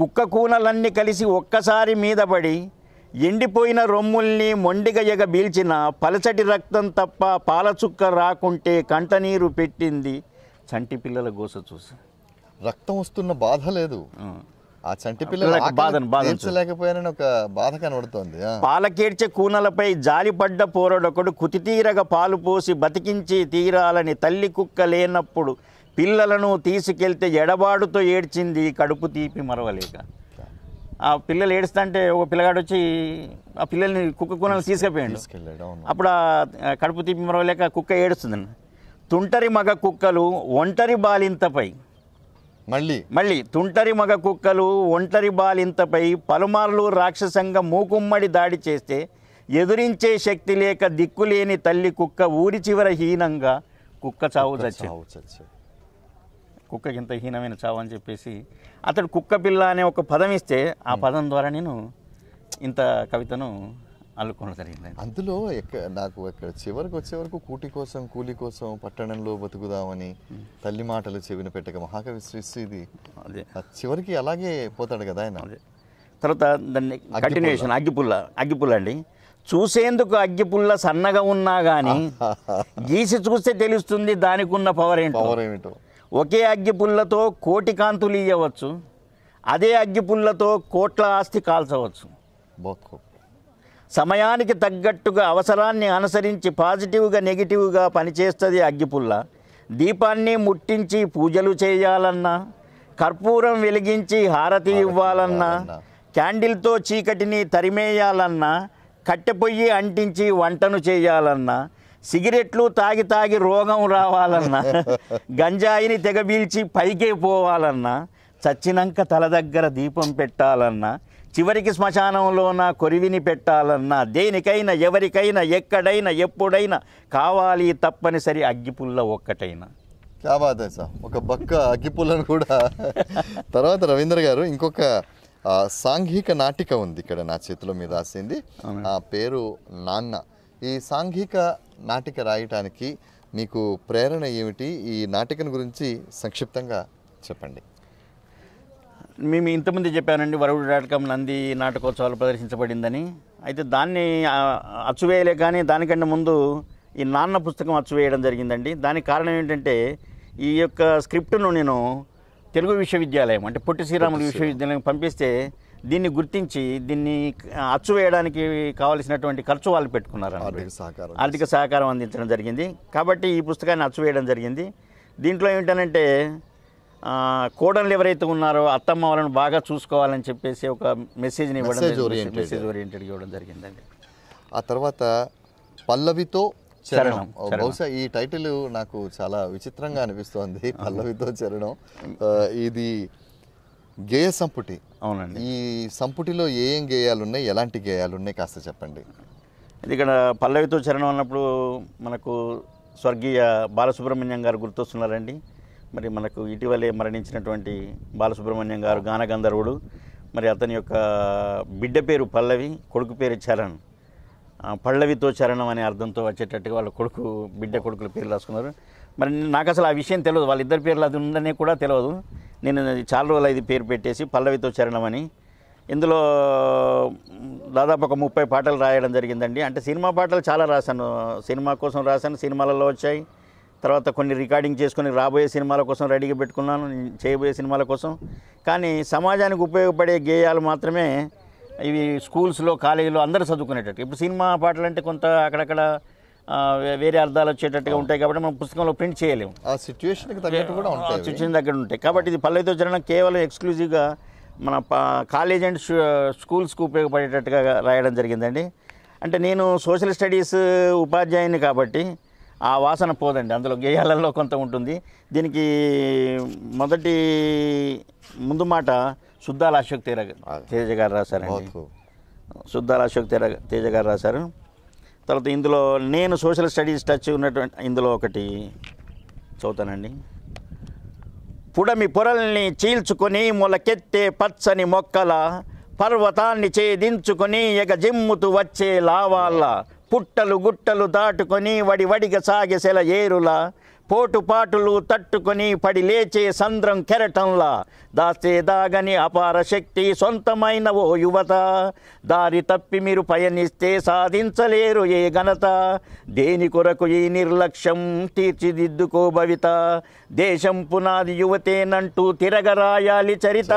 B: కుక్క కూనలన్నీ కలిసి ఒక్కసారి మీద పడి ఎండిపోయిన రొమ్ముల్ని మొండిగ ఎగ బీల్చిన పలచటి రక్తం తప్ప పాలచుక్క రాకుంటే కంటనీరు పెట్టింది చంటి పిల్లల గోస చూసి రక్తం వస్తున్న బాధ లేదు ఆ చంటి పిల్లల
A: ఒక బాధ కనబడుతోంది
B: పాలకేడ్చే కూనలపై జాలిపడ్డ పోరడొకడు తీరగా పాలు పోసి బతికించి తీరాలని తల్లి కుక్క లేనప్పుడు పిల్లలను తీసుకెళ్తే ఎడబాటుతో ఏడ్చింది కడుపు తీపి మరవలేక ఆ పిల్లలు ఏడుస్తుంటే ఒక పిల్లగాడు వచ్చి ఆ పిల్లల్ని కుక్క కూనలు తీసుకెళ్ళిపోయాడు అప్పుడు ఆ కడుపు తీపి మరవలేక కుక్క ఏడుస్తుంది తుంటరి మగ కుక్కలు ఒంటరి బాలింతపై మళ్ళీ మళ్ళీ తుంటరి మగ కుక్కలు ఒంటరి బాలింతపై పలుమార్లు రాక్షసంగా మూకుమ్మడి దాడి చేస్తే ఎదురించే శక్తి లేక దిక్కులేని తల్లి కుక్క ఊరి చివర హీనంగా కుక్క చావు చచ్చావు కుక్కకి ఇంత హీనమైన చావు అని చెప్పేసి అతడు కుక్క పిల్ల అనే ఒక పదం ఇస్తే ఆ పదం ద్వారా నేను ఇంత కవితను అల్లుకోవడం జరిగింది
A: అందులో నాకు ఇక్కడ చివరికి వచ్చే వరకు కూటి కోసం కూలి కోసం పట్టణంలో బతుకుదామని తల్లి మాటలు చెవిన పెట్టక మహాకవి సృష్టి ఇది చివరికి అలాగే పోతాడు కదా ఆయన తర్వాత దాన్ని కంటిన్యూషన్
B: అగ్గిపుల్ల అగ్గిపుల్ల అండి చూసేందుకు అగ్గిపుల్ల సన్నగా ఉన్నా కానీ గీసి చూస్తే తెలుస్తుంది దానికి ఉన్న పవర్ ఏంటో పవర్ ఏమిటో ఒకే అగ్గిపుల్లతో కోటి కాంతులు ఇవ్వచ్చు అదే అగ్గిపుల్లతో కోట్ల ఆస్తి కాల్చవచ్చు సమయానికి తగ్గట్టుగా అవసరాన్ని అనుసరించి పాజిటివ్గా నెగిటివ్గా పనిచేస్తుంది అగ్గిపుల్ల దీపాన్ని ముట్టించి పూజలు చేయాలన్నా కర్పూరం వెలిగించి హారతి ఇవ్వాలన్నా క్యాండిల్తో చీకటిని తరిమేయాలన్నా కట్టెపొయ్యి అంటించి వంటను చేయాలన్నా సిగరెట్లు తాగి తాగి రోగం రావాలన్నా గంజాయిని తెగబీల్చి పైకే పోవాలన్నా చచ్చినాక తల దగ్గర దీపం పెట్టాలన్నా చివరికి శ్మశానంలో నా కొరివిని పెట్టాలన్నా దేనికైనా ఎవరికైనా ఎక్కడైనా ఎప్పుడైనా కావాలి తప్పనిసరి అగ్గిపుల్ల ఒక్కటైనా
A: క్యాబాదే సార్ ఒక బక్క అగ్గిపుల్లను కూడా తర్వాత రవీంద్ర గారు ఇంకొక సాంఘిక నాటిక ఉంది ఇక్కడ నా చేతిలో మీరు రాసింది ఆ పేరు నాన్న ఈ సాంఘిక నాటిక రాయటానికి మీకు ప్రేరణ ఏమిటి ఈ నాటికను గురించి సంక్షిప్తంగా చెప్పండి
B: మేము ఇంతమంది చెప్పానండి వరవుడు నాటకం నంది నాటకోత్సవాలు ప్రదర్శించబడిందని అయితే దాన్ని అచ్చువేయలే కానీ దానికంటే ముందు ఈ నాన్న పుస్తకం అచ్చువేయడం జరిగిందండి దానికి కారణం ఏంటంటే ఈ యొక్క స్క్రిప్టును నేను తెలుగు విశ్వవిద్యాలయం అంటే పొట్టి శ్రీరాములు విశ్వవిద్యాలయం పంపిస్తే దీన్ని గుర్తించి దీన్ని అచ్చు వేయడానికి కావలసినటువంటి ఖర్చు వాళ్ళు పెట్టుకున్నారు ఆర్థిక సహకారం అందించడం జరిగింది కాబట్టి ఈ పుస్తకాన్ని అచ్చు వేయడం జరిగింది దీంట్లో ఏమిటనంటే కోడన్లు ఎవరైతే ఉన్నారో అత్తమ్మ వాళ్ళని బాగా చూసుకోవాలని చెప్పేసి ఒక మెసేజ్ని ఇవ్వడం మెసేజ్ ఓరియంటెడ్ ఇవ్వడం జరిగిందండి
A: ఆ తర్వాత పల్లవితో చరణం బహుశా ఈ టైటిల్ నాకు చాలా విచిత్రంగా అనిపిస్తోంది పల్లవితో చరణం ఇది గేయ సంపుటి అవునండి ఈ సంపుటిలో ఏ ఏం గేయాలు ఉన్నాయి ఎలాంటి గేయాలు ఉన్నాయి కాస్త చెప్పండి
B: ఇక్కడ పల్లవితో చరణం అన్నప్పుడు మనకు స్వర్గీయ బాలసుబ్రహ్మణ్యం గారు గుర్తొస్తున్నారండి మరి మనకు ఇటీవలే మరణించినటువంటి బాలసుబ్రహ్మణ్యం గారు గానగంధర్వుడు మరి అతని యొక్క బిడ్డ పేరు పల్లవి కొడుకు పేరు చరణ్ పల్లవితో చరణం అనే అర్థంతో వచ్చేటట్టుగా వాళ్ళ కొడుకు బిడ్డ కొడుకుల పేరు రాసుకున్నారు మరి నాకు అసలు ఆ విషయం తెలియదు వాళ్ళిద్దరి పేర్లు అది ఉందని కూడా తెలియదు నేను చాలా రోజులు ఇది పేరు పెట్టేసి పల్లవితో చరణం అని ఇందులో దాదాపు ఒక ముప్పై పాటలు రాయడం జరిగిందండి అంటే సినిమా పాటలు చాలా రాశాను సినిమా కోసం రాశాను సినిమాలలో వచ్చాయి తర్వాత కొన్ని రికార్డింగ్ చేసుకుని రాబోయే సినిమాల కోసం రెడీగా పెట్టుకున్నాను చేయబోయే సినిమాల కోసం కానీ సమాజానికి ఉపయోగపడే గేయాలు మాత్రమే ఇవి స్కూల్స్లో కాలేజీలో అందరూ చదువుకునేటట్టు ఇప్పుడు సినిమా పాటలు అంటే కొంత అక్కడక్కడ వేరే అర్థాలు వచ్చేటట్టుగా ఉంటాయి కాబట్టి మనం పుస్తకంలో ప్రింట్ చేయలేము ఆ కూడా ఉంటాయి ఉంటాయి కాబట్టి ఇది పల్లెతో జరగడం కేవలం ఎక్స్క్లూజివ్గా మన కాలేజ్ అండ్ స్కూల్స్కి ఉపయోగపడేటట్టుగా రాయడం జరిగిందండి అంటే నేను సోషల్ స్టడీస్ ఉపాధ్యాయుని కాబట్టి ఆ వాసన పోదండి అందులో గేయాలలో కొంత ఉంటుంది దీనికి మొదటి ముందు మాట శుద్ధాల అశోక్ తేజ గారు రాశారండి శుద్ధాల అశోక్ తేజ గారు రాశారు తర్వాత ఇందులో నేను సోషల్ స్టడీస్ టచ్ ఉన్నటువంటి ఇందులో ఒకటి చదువుతానండి పుడమి పొరల్ని చీల్చుకొని మొలకెత్తే పచ్చని మొక్కల పర్వతాన్ని ఛేదించుకొని ఎగ జిమ్ముతూ వచ్చే లావాళ్ళ పుట్టలు గుట్టలు దాటుకొని వడి వడిగా సాగే ఏరుల పోటుపాటులు తట్టుకొని పడి లేచే సంద్రం కెరటంలా దాస్తే దాగని అపార శక్తి సొంతమైన ఓ యువత దారి తప్పి మీరు పయనిస్తే సాధించలేరు ఏ ఘనత దేని కొరకు ఈ నిర్లక్ష్యం తీర్చిదిద్దుకో భవిత దేశం పునాది యువతేనంటూ తిరగరాయాలి చరిత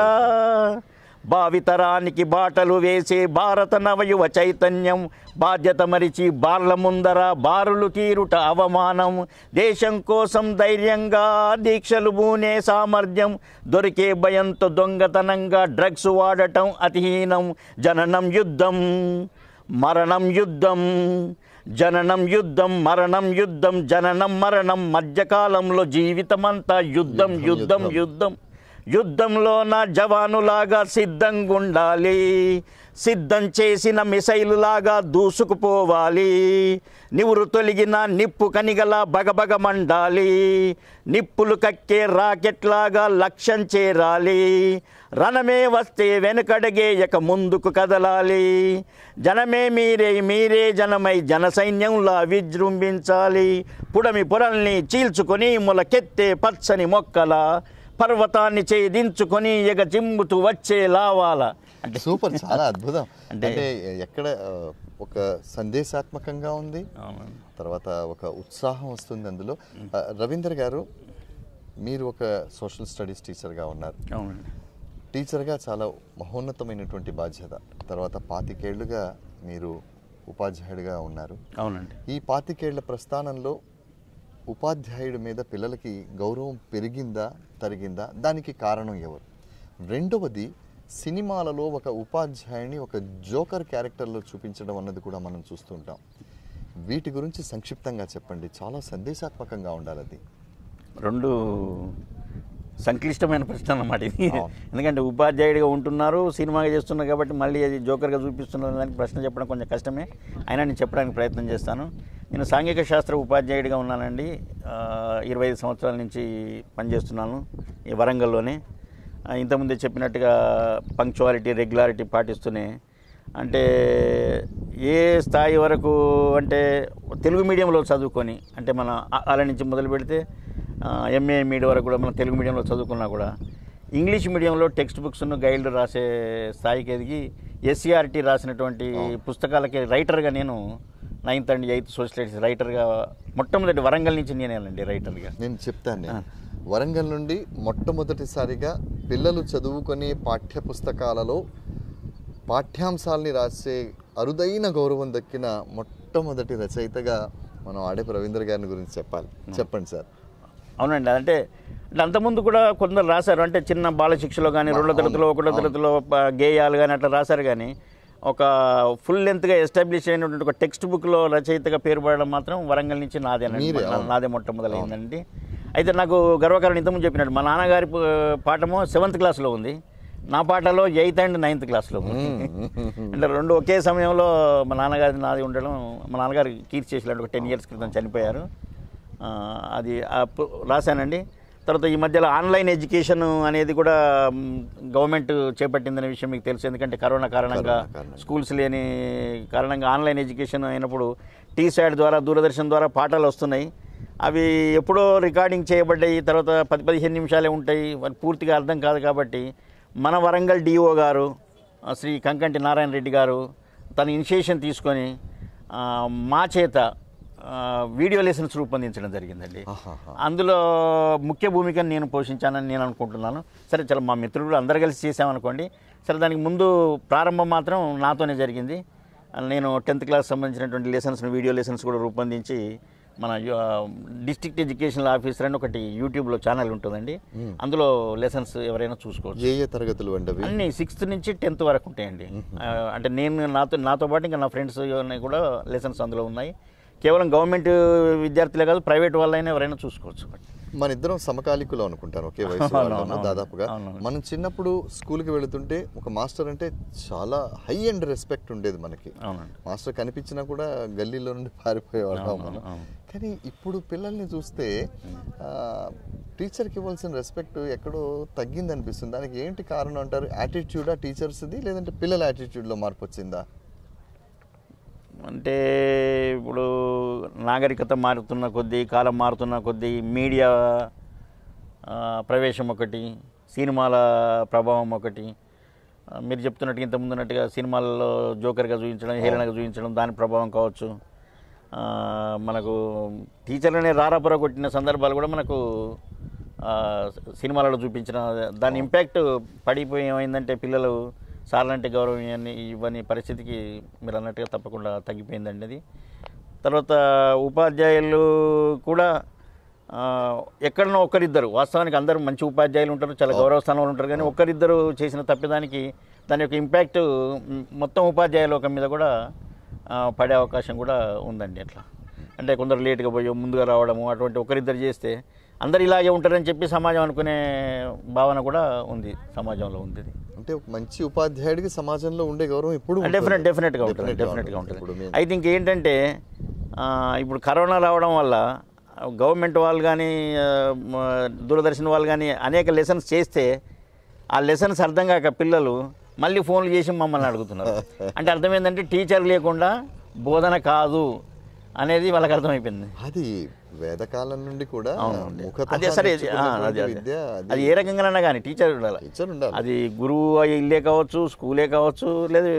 B: భావితరానికి బాటలు వేసే భారత నవయువ చైతన్యం బాధ్యత మరిచి బార్ల ముందర బారులు తీరుట అవమానం దేశం కోసం ధైర్యంగా దీక్షలు బూనే సామర్థ్యం దొరికే భయంతో దొంగతనంగా డ్రగ్స్ వాడటం అతిహీనం జననం యుద్ధం మరణం యుద్ధం జననం యుద్ధం మరణం యుద్ధం జననం మరణం మధ్యకాలంలో జీవితమంతా యుద్ధం యుద్ధం యుద్ధం యుద్ధంలో నా జవానులాగా ఉండాలి సిద్ధం చేసిన మిసైలులాగా దూసుకుపోవాలి నివురు తొలిగిన నిప్పు కనిగలా బగబగ మండాలి నిప్పులు కక్కే రాకెట్లాగా లక్ష్యం చేరాలి రణమే వస్తే వెనుకడగే వెనుకడగేయక ముందుకు కదలాలి జనమే మీరే మీరే జనమై జన సైన్యంలా విజృంభించాలి పుడమి పొరల్ని చీల్చుకొని ములకెత్తే పచ్చని మొక్కల పర్వతాన్ని ఛేదించుకొని జిమ్ముతూ వచ్చే లావాల
A: అంటే సూపర్ చాలా అద్భుతం అంటే ఎక్కడ ఒక సందేశాత్మకంగా ఉంది తర్వాత ఒక ఉత్సాహం వస్తుంది అందులో రవీందర్ గారు మీరు ఒక సోషల్ స్టడీస్ టీచర్గా ఉన్నారు టీచర్గా చాలా మహోన్నతమైనటువంటి బాధ్యత తర్వాత పాతికేళ్లుగా మీరు ఉపాధ్యాయుడిగా ఉన్నారు అవునండి ఈ పాతికేళ్ల ప్రస్థానంలో ఉపాధ్యాయుడి మీద పిల్లలకి గౌరవం పెరిగిందా తరిగిందా దానికి కారణం ఎవరు రెండవది సినిమాలలో ఒక ఉపాధ్యాయుని ఒక జోకర్ క్యారెక్టర్లో చూపించడం అన్నది కూడా మనం చూస్తుంటాం వీటి గురించి సంక్షిప్తంగా చెప్పండి చాలా సందేశాత్మకంగా ఉండాలి అది
B: రెండు సంక్లిష్టమైన ప్రశ్న అన్నమాట ఇది ఎందుకంటే ఉపాధ్యాయుడిగా ఉంటున్నారు సినిమాగా చేస్తున్నారు కాబట్టి మళ్ళీ అది జోకర్గా చూపిస్తున్నారు దానికి ప్రశ్న చెప్పడం కొంచెం కష్టమే అయినా నేను చెప్పడానికి ప్రయత్నం చేస్తాను నేను సాంఘిక శాస్త్ర ఉపాధ్యాయుడిగా ఉన్నానండి ఇరవై ఐదు సంవత్సరాల నుంచి పనిచేస్తున్నాను ఈ వరంగల్లోనే ఇంతకుముందే చెప్పినట్టుగా పంక్చువాలిటీ రెగ్యులారిటీ పాటిస్తూనే అంటే ఏ స్థాయి వరకు అంటే తెలుగు మీడియంలో చదువుకొని అంటే మన అలా నుంచి మొదలు పెడితే ఎంఏ మీడియం వరకు కూడా మనం తెలుగు మీడియంలో చదువుకున్నా కూడా ఇంగ్లీష్ మీడియంలో టెక్స్ట్ బుక్స్ను గైడ్లు రాసే స్థాయికి ఎదిగి ఎస్సీఆర్టీ రాసినటువంటి పుస్తకాలకి రైటర్గా నేను ninth and eighth social studies రైటర్గా
A: మొట్టమొదటి వరంగల్ నుంచి నేనేనండి రైటర్గా నేను చెప్తాను వరంగల్ నుండి మొట్టమొదటిసారిగా పిల్లలు చదువుకునే పాఠ్య పుస్తకాలలో పాఠ్యాంశాల్ని రాసే అరుదైన గౌరవం దక్కిన మొట్టమొదటి రచయితగా మనం ఆడే రవీంద్ర గారిని గురించి చెప్పాలి చెప్పండి సార్ అవునండి అంటే అంటే అంతకుముందు కూడా కొందరు
B: రాశారు అంటే చిన్న బాలశిక్షలో కానీ రెండో తరగతిలో ఒకటో తరగతిలో గేయాలు కానీ అట్లా రాశారు కానీ ఒక ఫుల్ లెంత్గా ఎస్టాబ్లిష్ అయినటువంటి ఒక టెక్స్ట్ బుక్లో రచయితగా పేరు పడడం మాత్రం వరంగల్ నుంచి నాదే నాదే మొట్టమొదలైందండి అయితే నాకు గర్వకారణం ఇంతకుముందు చెప్పినట్టు మా నాన్నగారి పాఠము సెవెంత్ క్లాస్లో ఉంది నా పాటలో ఎయిత్ అండ్ నైన్త్ క్లాస్లో
C: అంటే
B: రెండు ఒకే సమయంలో మా నాన్నగారి నాది ఉండడం మా నాన్నగారు కీర్తి చేసిన ఒక టెన్ ఇయర్స్ క్రితం చనిపోయారు అది రాశానండి తర్వాత ఈ మధ్యలో ఆన్లైన్ ఎడ్యుకేషన్ అనేది కూడా గవర్నమెంట్ చేపట్టిందనే విషయం మీకు తెలుసు ఎందుకంటే కరోనా కారణంగా స్కూల్స్ లేని కారణంగా ఆన్లైన్ ఎడ్యుకేషన్ అయినప్పుడు టీ సైడ్ ద్వారా దూరదర్శన్ ద్వారా పాఠాలు వస్తున్నాయి అవి ఎప్పుడో రికార్డింగ్ చేయబడ్డాయి తర్వాత పది పదిహేను నిమిషాలే ఉంటాయి పూర్తిగా అర్థం కాదు కాబట్టి మన వరంగల్ డిఓ గారు శ్రీ కంకంటి నారాయణ రెడ్డి గారు తన ఇనిషియేషన్ తీసుకొని మా చేత వీడియో లెసన్స్ రూపొందించడం జరిగిందండి అందులో ముఖ్య భూమికను నేను పోషించానని నేను అనుకుంటున్నాను సరే చాలా మా మిత్రులు అందరు కలిసి చేసామనుకోండి సరే దానికి ముందు ప్రారంభం మాత్రం నాతోనే జరిగింది నేను టెన్త్ క్లాస్ సంబంధించినటువంటి లెసన్స్ వీడియో లెసన్స్ కూడా రూపొందించి మన డిస్ట్రిక్ట్ ఎడ్యుకేషన్ ఆఫీసర్ అని ఒకటి యూట్యూబ్లో ఛానల్ ఉంటుందండి అందులో
A: లెసన్స్ ఎవరైనా చూసుకోవచ్చు ఏ ఏ తరగతులు అండి అన్ని
B: సిక్స్త్ నుంచి టెన్త్ వరకు ఉంటాయండి అంటే నేను నాతో నాతో పాటు ఇంకా నా ఫ్రెండ్స్ కూడా లెసన్స్ అందులో ఉన్నాయి కేవలం గవర్నమెంట్ విద్యార్థులే కాదు ప్రైవేట్ వాళ్ళైనా ఎవరైనా చూసుకోవచ్చు
A: మన ఇద్దరం సమకాలికులు అనుకుంటారు ఒకే వయసు దాదాపుగా మనం చిన్నప్పుడు స్కూల్కి వెళుతుంటే ఒక మాస్టర్ అంటే చాలా హై అండ్ రెస్పెక్ట్ ఉండేది మనకి మాస్టర్ కనిపించినా కూడా గల్లీలో నుండి పారిపోయేవాళ్ళం మనం కానీ ఇప్పుడు పిల్లల్ని చూస్తే టీచర్కి ఇవ్వాల్సిన రెస్పెక్ట్ ఎక్కడో తగ్గింది అనిపిస్తుంది దానికి ఏంటి కారణం అంటారు యాటిట్యూడా టీచర్స్ది లేదంటే పిల్లల యాటిట్యూడ్లో మార్పు వచ్చిందా
B: అంటే ఇప్పుడు నాగరికత మారుతున్న కొద్దీ కాలం మారుతున్న కొద్దీ మీడియా ప్రవేశం ఒకటి సినిమాల ప్రభావం ఒకటి మీరు చెప్తున్నట్టు ఇంత ముందున్నట్టుగా సినిమాల్లో జోకర్గా చూపించడం హీరోయిన్గా చూపించడం దాని ప్రభావం కావచ్చు మనకు టీచర్లనే రారాపుర కొట్టిన సందర్భాలు కూడా మనకు సినిమాలలో చూపించిన దాని ఇంపాక్ట్ పడిపోయి ఏమైందంటే పిల్లలు సార్లంటే గౌరవం ఇవన్నీ ఇవ్వని పరిస్థితికి మీరు అన్నట్టుగా తప్పకుండా తగ్గిపోయిందండి అది తర్వాత ఉపాధ్యాయులు కూడా ఎక్కడనో ఒకరిద్దరు వాస్తవానికి అందరూ మంచి ఉపాధ్యాయులు ఉంటారు చాలా గౌరవ స్థానంలో ఉంటారు కానీ ఒకరిద్దరు చేసిన తప్పిదానికి దాని యొక్క ఇంపాక్ట్ మొత్తం ఉపాధ్యాయ ఒక మీద కూడా పడే అవకాశం కూడా ఉందండి అట్లా అంటే కొందరు లేట్గా పోయి ముందుగా రావడము అటువంటి ఒకరిద్దరు చేస్తే అందరు ఇలాగే ఉంటారని చెప్పి సమాజం అనుకునే భావన కూడా ఉంది సమాజంలో ఉంది
A: అంటే మంచి ఉపాధ్యాయుడికి సమాజంలో ఉండే గౌరవం ఇప్పుడు డెఫినెట్ డెఫినెట్గా ఉంటుంది డెఫినెట్గా
B: ఉంటుంది అయితే ఇంకేంటంటే ఇప్పుడు కరోనా రావడం వల్ల గవర్నమెంట్ వాళ్ళు కానీ దూరదర్శన్ వాళ్ళు కానీ అనేక లెసన్స్ చేస్తే ఆ లెసన్స్ అర్థం కాక పిల్లలు మళ్ళీ ఫోన్లు చేసి మమ్మల్ని అడుగుతున్నారు అంటే అర్థమైందంటే టీచర్ లేకుండా బోధన కాదు అనేది వాళ్ళకి అర్థమైపోయింది అది
A: వేదకాలం నుండి కూడా అదే సరే అది ఏ
B: రకంగానైనా కానీ టీచర్ ఉండాలి టీచర్ ఉండాలి అది గురువు ఇల్లే కావచ్చు స్కూలే కావచ్చు లేదు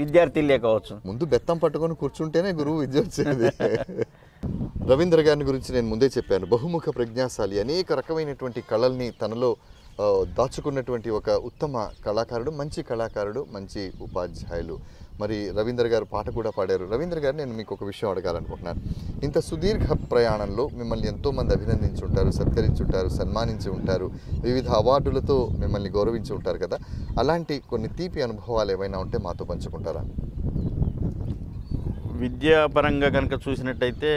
A: విద్యార్థి ఇల్లే కావచ్చు ముందు బెత్తం పట్టుకొని కూర్చుంటేనే గురువు విద్య వచ్చేది రవీంద్ర గారిని గురించి నేను ముందే చెప్పాను బహుముఖ ప్రజ్ఞాశాలి అనేక రకమైనటువంటి కళల్ని తనలో దాచుకున్నటువంటి ఒక ఉత్తమ కళాకారుడు మంచి కళాకారుడు మంచి ఉపాధ్యాయులు మరి రవీంద్ర గారు పాట కూడా పాడారు రవీంద్ర గారు నేను మీకు ఒక విషయం అడగాలనుకుంటున్నాను ఇంత సుదీర్ఘ ప్రయాణంలో మిమ్మల్ని ఎంతోమంది అభినందించి ఉంటారు సత్కరించి ఉంటారు సన్మానించి ఉంటారు వివిధ అవార్డులతో మిమ్మల్ని గౌరవించి ఉంటారు కదా అలాంటి కొన్ని తీపి అనుభవాలు ఏమైనా ఉంటే మాతో పంచుకుంటారా
B: విద్యాపరంగా కనుక చూసినట్టయితే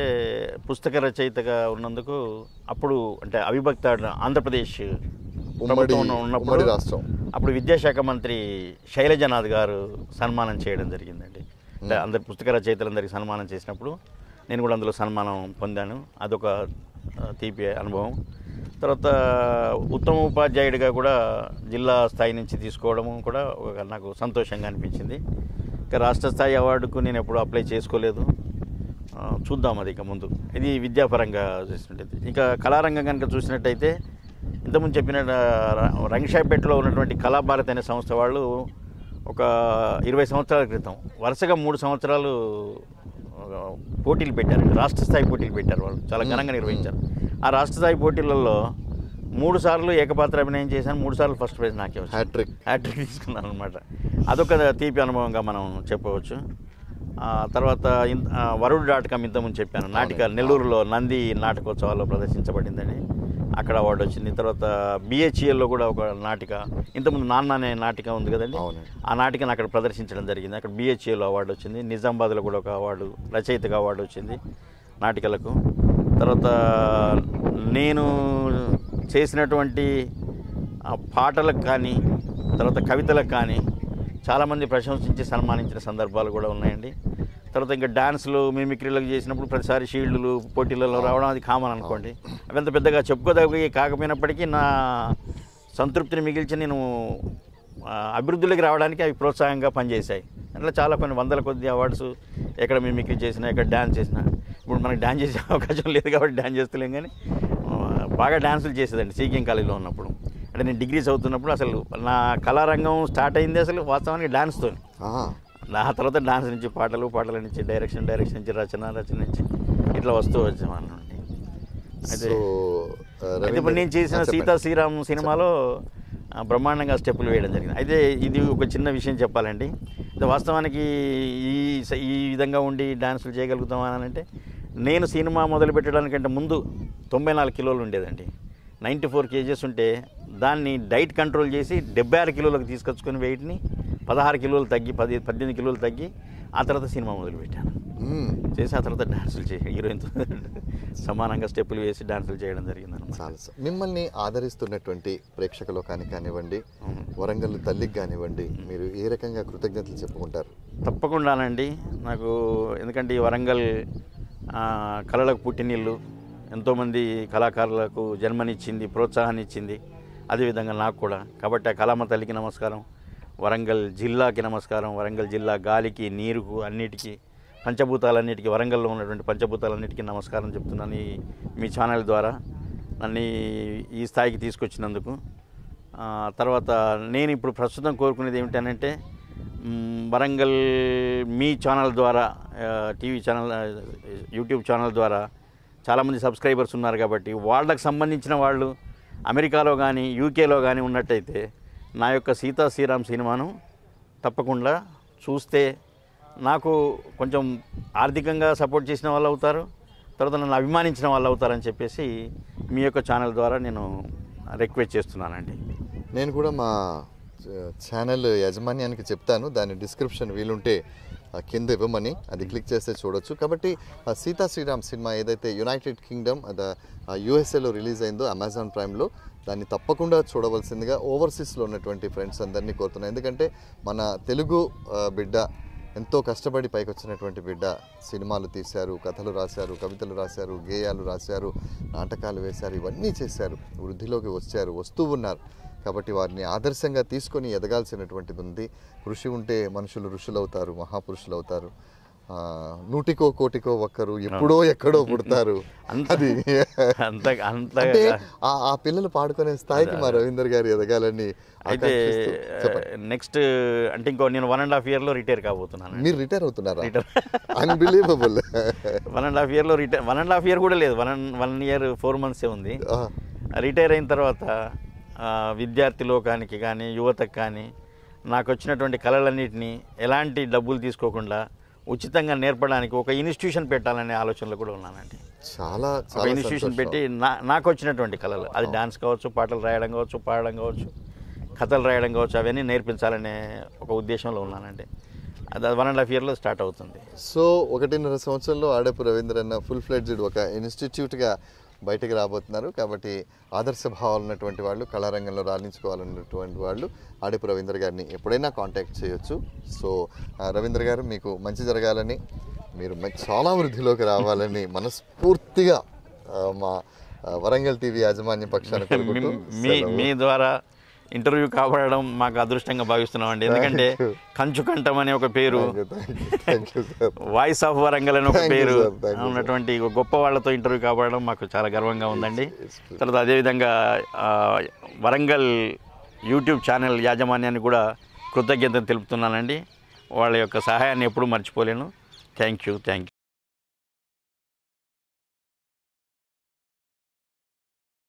B: పుస్తక రచయితగా ఉన్నందుకు అప్పుడు అంటే అవిభక్త ఆంధ్రప్రదేశ్ ఉమ్మడి ఉన్నప్పుడు రాష్ట్రం అప్పుడు విద్యాశాఖ మంత్రి శైలజనాథ్ గారు సన్మానం చేయడం జరిగిందండి అంటే అందరి పుస్తక రచయితలందరికీ సన్మానం చేసినప్పుడు నేను కూడా అందులో సన్మానం పొందాను అదొక తీపి అనుభవం తర్వాత ఉత్తమ ఉపాధ్యాయుడిగా కూడా జిల్లా స్థాయి నుంచి తీసుకోవడము కూడా ఒక నాకు సంతోషంగా అనిపించింది ఇంకా రాష్ట్ర స్థాయి అవార్డుకు నేను ఎప్పుడు అప్లై చేసుకోలేదు చూద్దాం అది ఇక ముందు ఇది విద్యాపరంగా చూసినట్టయితే ఇంకా కళారంగం కనుక చూసినట్టయితే ఇంతకుముందు చెప్పిన రంగషాపేటలో ఉన్నటువంటి కళాభారతి అనే సంస్థ వాళ్ళు ఒక ఇరవై సంవత్సరాల క్రితం వరుసగా మూడు సంవత్సరాలు పోటీలు పెట్టారు రాష్ట్ర స్థాయి పోటీలు పెట్టారు వాళ్ళు చాలా ఘనంగా నిర్వహించారు ఆ రాష్ట్ర స్థాయి పోటీలలో మూడు సార్లు ఏకపాత్ర అభినయం చేశాను మూడు సార్లు ఫస్ట్ ప్రైజ్ నాకే హ్యాట్రిక్ హ్యాట్రిక్ తీసుకున్నాను అనమాట అదొక తీపి అనుభవంగా మనం చెప్పవచ్చు తర్వాత వరుడు డాట్ కామ్ ఇంతకుముందు చెప్పాను నాటిక నెల్లూరులో నంది నాటకోత్సవాల్లో ప్రదర్శించబడిందని అక్కడ అవార్డు వచ్చింది తర్వాత బిహెచ్ఎల్లో e కూడా ఒక నాటిక ఇంతకుముందు నాన్న అనే నాటిక ఉంది కదండి ఆ నాటికను అక్కడ ప్రదర్శించడం జరిగింది అక్కడ బిహెచ్ఏలో e అవార్డు వచ్చింది నిజామాబాద్లో కూడా ఒక అవార్డు రచయితగా అవార్డు వచ్చింది నాటికలకు తర్వాత నేను చేసినటువంటి పాటలకు కానీ తర్వాత కవితలకు కానీ చాలామంది ప్రశంసించి సన్మానించిన సందర్భాలు కూడా ఉన్నాయండి తర్వాత ఇంకా డాన్స్లు మిమిక్రీలకు చేసినప్పుడు ప్రతిసారి షీల్డ్లు పోటీలలో రావడం అది కామన్ అనుకోండి అవి ఎంత పెద్దగా చెప్పుకోదగ్గ కాకపోయినప్పటికీ నా సంతృప్తిని మిగిల్చి నేను అభివృద్ధిలోకి రావడానికి అవి ప్రోత్సాహంగా పనిచేశాయి అట్లా చాలా కొన్ని వందల కొద్ది అవార్డ్స్ ఎక్కడ మిమిక్రీ చేసినా ఎక్కడ డ్యాన్స్ చేసినా ఇప్పుడు మనకి డ్యాన్స్ చేసే అవకాశం లేదు కాబట్టి డ్యాన్స్ చేస్తలేం కానీ బాగా డ్యాన్సులు చేసేదండి సీకింగ్ కాలేజీలో ఉన్నప్పుడు అంటే నేను డిగ్రీస్ అవుతున్నప్పుడు అసలు నా కళారంగం స్టార్ట్ అయింది అసలు వాస్తవానికి డ్యాన్స్తో ఆ తర్వాత డాన్స్ నుంచి పాటలు పాటల నుంచి డైరెక్షన్ డైరెక్షన్ నుంచి రచన రచన నుంచి ఇట్లా వస్తూ వచ్చాం అన్నమాట అయితే ఇప్పుడు నేను చేసిన సీతా శ్రీరామ్ సినిమాలో బ్రహ్మాండంగా స్టెప్పులు వేయడం జరిగింది అయితే ఇది ఒక చిన్న విషయం చెప్పాలండి వాస్తవానికి ఈ ఈ విధంగా ఉండి డాన్సులు అని అంటే నేను సినిమా మొదలు పెట్టడానికంటే ముందు తొంభై నాలుగు కిలోలు ఉండేదండి నైంటీ ఫోర్ కేజీస్ ఉంటే దాన్ని డైట్ కంట్రోల్ చేసి డెబ్బై ఆరు కిలోలకు తీసుకొచ్చుకొని వెయిట్ని పదహారు కిలోలు తగ్గి పది పద్దెనిమిది కిలోలు తగ్గి ఆ తర్వాత సినిమా మొదలుపెట్టాను చేసి ఆ తర్వాత డాన్సులు చేసి హీరోయిన్తో సమానంగా స్టెప్పులు వేసి డాన్సులు చేయడం జరిగింది చాలా
A: మిమ్మల్ని ఆదరిస్తున్నటువంటి ప్రేక్షక లోకానికి కానివ్వండి వరంగల్ తల్లికి కానివ్వండి మీరు ఏ రకంగా కృతజ్ఞతలు చెప్పుకుంటారు
B: తప్పకుండానండి నాకు ఎందుకంటే ఈ వరంగల్ కళలకు పుట్టినిల్లు ఎంతోమంది కళాకారులకు జన్మనిచ్చింది ప్రోత్సాహాన్ని ఇచ్చింది అదేవిధంగా నాకు కూడా కాబట్టి ఆ కళామ తల్లికి నమస్కారం వరంగల్ జిల్లాకి నమస్కారం వరంగల్ జిల్లా గాలికి నీరుకు అన్నిటికీ పంచభూతాలన్నిటికీ వరంగల్లో ఉన్నటువంటి పంచభూతాలన్నిటికీ నమస్కారం చెప్తున్నాను ఈ మీ ఛానల్ ద్వారా నన్ను ఈ స్థాయికి తీసుకొచ్చినందుకు తర్వాత నేను ఇప్పుడు ప్రస్తుతం కోరుకునేది ఏమిటనంటే వరంగల్ మీ ఛానల్ ద్వారా టీవీ ఛానల్ యూట్యూబ్ ఛానల్ ద్వారా చాలామంది సబ్స్క్రైబర్స్ ఉన్నారు కాబట్టి వాళ్ళకు సంబంధించిన వాళ్ళు అమెరికాలో కానీ యూకేలో కానీ ఉన్నట్టయితే నా యొక్క సీతా శ్రీరామ్ సినిమాను తప్పకుండా చూస్తే నాకు కొంచెం ఆర్థికంగా సపోర్ట్ చేసిన వాళ్ళు అవుతారు తర్వాత నన్ను అభిమానించిన వాళ్ళు అవుతారని చెప్పేసి మీ యొక్క ఛానల్ ద్వారా నేను రిక్వెస్ట్ చేస్తున్నానండి
A: నేను కూడా మా ఛానల్ యాజమాన్యానికి చెప్తాను దాని డిస్క్రిప్షన్ వీలుంటే కింద ఇవ్వమని అది క్లిక్ చేస్తే చూడొచ్చు కాబట్టి సీతా శ్రీరామ్ సినిమా ఏదైతే యునైటెడ్ కింగ్డమ్ అదే యూఎస్ఏలో రిలీజ్ అయిందో అమెజాన్ ప్రైమ్లో దాన్ని తప్పకుండా చూడవలసిందిగా ఓవర్సీస్లో ఉన్నటువంటి ఫ్రెండ్స్ అందరినీ కోరుతున్నాను ఎందుకంటే మన తెలుగు బిడ్డ ఎంతో కష్టపడి పైకి వచ్చినటువంటి బిడ్డ సినిమాలు తీశారు కథలు రాశారు కవితలు రాశారు గేయాలు రాశారు నాటకాలు వేశారు ఇవన్నీ చేశారు వృద్ధిలోకి వచ్చారు వస్తూ ఉన్నారు కాబట్టి వారిని ఆదర్శంగా తీసుకొని ఎదగాల్సినటువంటిది ఉంది కృషి ఉంటే మనుషులు ఋషులవుతారు మహాపురుషులు అవుతారు నూటికో కోటికో ఒక్కరు ఎప్పుడో ఎక్కడో పుడతారు అది అంటే ఆ పిల్లలు పాడుకునే స్థాయికి మా రవీందర్ గారు ఎదగాలని అయితే
B: నెక్స్ట్ అంటే ఇంకో నేను వన్ అండ్ హాఫ్ ఇయర్ లో రిటైర్ కాబోతున్నాను
A: మీరు రిటైర్ అవుతున్నారా retire unbelievable
B: one and half year లో retire one and half year కూడా లేదు వన్ వన్ ఇయర్ ఫోర్ మంత్సే ఉంది రిటైర్ అయిన తర్వాత విద్యార్థి లోకానికి కానీ యువతకు కానీ నాకు వచ్చినటువంటి కళలన్నింటినీ ఎలాంటి డబ్బులు తీసుకోకుండా ఉచితంగా నేర్పడానికి ఒక ఇన్స్టిట్యూషన్ పెట్టాలనే ఆలోచనలు కూడా ఉన్నానండి
A: చాలా చాలా ఇన్స్టిట్యూషన్ పెట్టి
B: నా నాకు వచ్చినటువంటి కళలు అది డాన్స్ కావచ్చు పాటలు రాయడం కావచ్చు పాడడం కావచ్చు కథలు రాయడం కావచ్చు అవన్నీ నేర్పించాలనే ఒక ఉద్దేశంలో ఉన్నానండి అది వన్
A: అండ్ హాఫ్ ఇయర్లో స్టార్ట్ అవుతుంది సో ఒకటిన్నర సంవత్సరంలో ఆడపు రవీంద్ర ఫుల్ ఫ్లెడ్జ్డ్ ఒక ఇన్స్టిట్యూట్గా బయటకు రాబోతున్నారు కాబట్టి ఆదర్శ భావాలు ఉన్నటువంటి వాళ్ళు కళారంగంలో రాణించుకోవాలన్నటువంటి వాళ్ళు ఆడిపు రవీంద్ర గారిని ఎప్పుడైనా కాంటాక్ట్ చేయొచ్చు సో రవీంద్ర గారు మీకు మంచి జరగాలని మీరు చాలా వృద్ధిలోకి రావాలని మనస్ఫూర్తిగా మా వరంగల్ టీవీ యాజమాన్య పక్షాన్ని మీ
B: ద్వారా ఇంటర్వ్యూ కాపాడడం మాకు అదృష్టంగా భావిస్తున్నాం అండి ఎందుకంటే కంచు కంఠం అనే ఒక పేరు వాయిస్ ఆఫ్ వరంగల్ అనే ఒక పేరు ఉన్నటువంటి గొప్ప వాళ్ళతో ఇంటర్వ్యూ కాపాడడం మాకు చాలా గర్వంగా ఉందండి తర్వాత అదేవిధంగా వరంగల్ యూట్యూబ్ ఛానల్ యాజమాన్యాన్ని కూడా కృతజ్ఞతలు తెలుపుతున్నానండి వాళ్ళ యొక్క సహాయాన్ని
C: ఎప్పుడూ మర్చిపోలేను థ్యాంక్ యూ థ్యాంక్ యూ